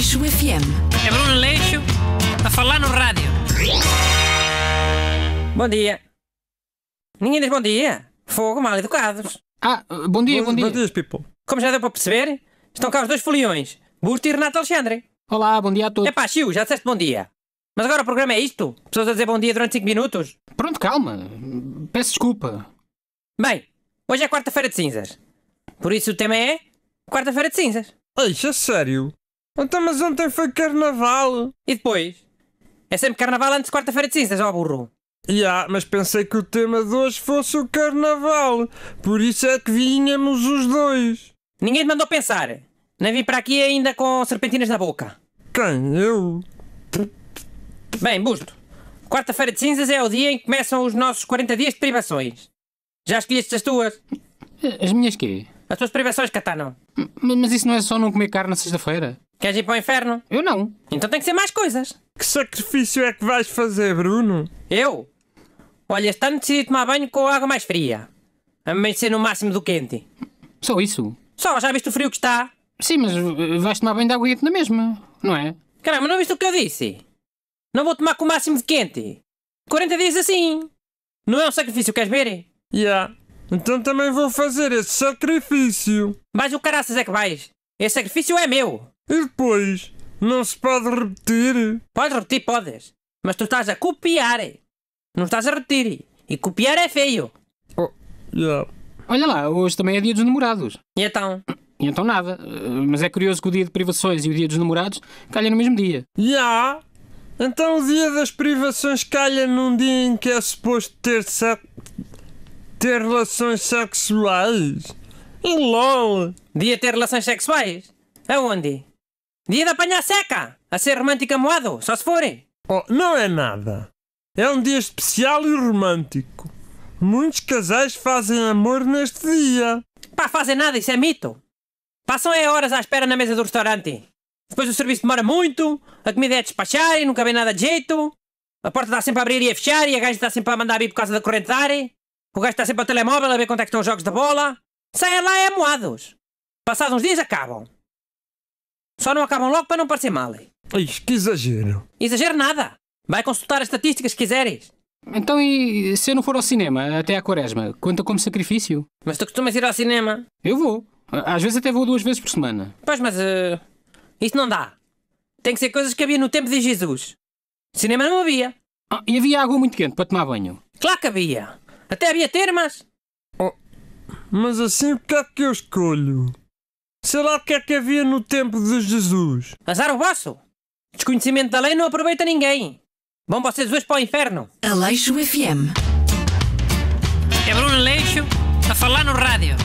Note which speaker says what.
Speaker 1: Leixo FM. É Bruno Leixo a falar no rádio. Bom dia. Ninguém diz bom dia. Fogo, mal educados. Ah, bom dia, bom, bom dia. Bom dia, people. Como já deu para perceber, estão cá os dois foliões, Busto e Renato Alexandre. Olá, bom dia a todos. É pá, Chiu, já disseste bom dia. Mas agora o programa é isto? Pessoas a dizer bom dia durante 5 minutos? Pronto, calma. Peço desculpa. Bem, hoje é quarta-feira de cinzas. Por isso o tema é quarta-feira de cinzas. Eixa, sério? Então, mas ontem foi carnaval. E depois? É sempre carnaval antes de quarta-feira de cinzas, ó burro. Ya, yeah, mas pensei que o tema de hoje fosse o carnaval. Por isso é que vinhamos os dois. Ninguém te mandou pensar. Nem vim para aqui ainda com serpentinas na boca. Quem? Eu? Bem, Busto. Quarta-feira de cinzas é o dia em que começam os nossos 40 dias de privações. Já escolheste as tuas? As minhas quê? As tuas privações, Catano. mas isso não é só não comer carne na sexta-feira? Queres ir para o inferno? Eu não. Então tem que ser mais coisas. Que sacrifício é que vais fazer, Bruno? Eu? Olha, este ano decidi tomar banho com água mais fria. ser no máximo do quente. Só isso? Só, já viste o frio que está? Sim, mas eh, vais tomar banho de água quente na mesma, não é? Caramba, não viste o que eu disse? Não vou tomar com o máximo de quente. 40 dias assim. Não é um sacrifício, queres ver? Yeah. Então também vou fazer esse sacrifício. Mas o caraças é que vais. Esse sacrifício é meu. E depois, não se pode repetir. Podes repetir, podes. Mas tu estás a copiar. Eh. Não estás a repetir. E copiar é feio. Oh, yeah. Olha lá, hoje também é dia dos namorados. E então? E então nada. Eh, mas é curioso que o dia de privações e o dia dos namorados calhem no mesmo dia. Já! Yeah. Então o dia das privações calha num dia em que é suposto ter, se... ter relações sexuais? E LOL! Dia ter relações sexuais? Aonde? Dia da panha seca! A ser romântico amoado, só se forem! Oh, não é nada. É um dia especial e romântico. Muitos casais fazem amor neste dia. Pá, fazem nada, isso é mito. Passam é horas à espera na mesa do restaurante. Depois o serviço demora muito, a comida é a despachar e nunca vem nada de jeito. A porta está sempre a abrir e a fechar e a gaja está sempre a mandar a vir por causa da corrente de ar. O gajo está sempre ao telemóvel a ver quanto é que estão os jogos da bola. Saem lá é moados. Passados uns dias acabam. Só não acabam logo para não parecer mal. Ai, que exagero. Exagero nada. Vai consultar as estatísticas se quiseres. Então e se eu não for ao cinema até à quaresma, conta como sacrifício? Mas tu costumas ir ao cinema? Eu vou. Às vezes até vou duas vezes por semana. Pois, mas... Uh, isso não dá. Tem que ser coisas que havia no tempo de Jesus. Cinema não havia. Ah, e havia água muito quente para tomar banho. Claro que havia. Até havia termas. Oh, mas assim o que é que eu escolho? Sei lá o que é que havia no tempo de Jesus. Azar o vosso! Desconhecimento da lei não aproveita ninguém. Vão vocês dois para o inferno. Aleixo FM. É Bruno Aleixo a falar no rádio.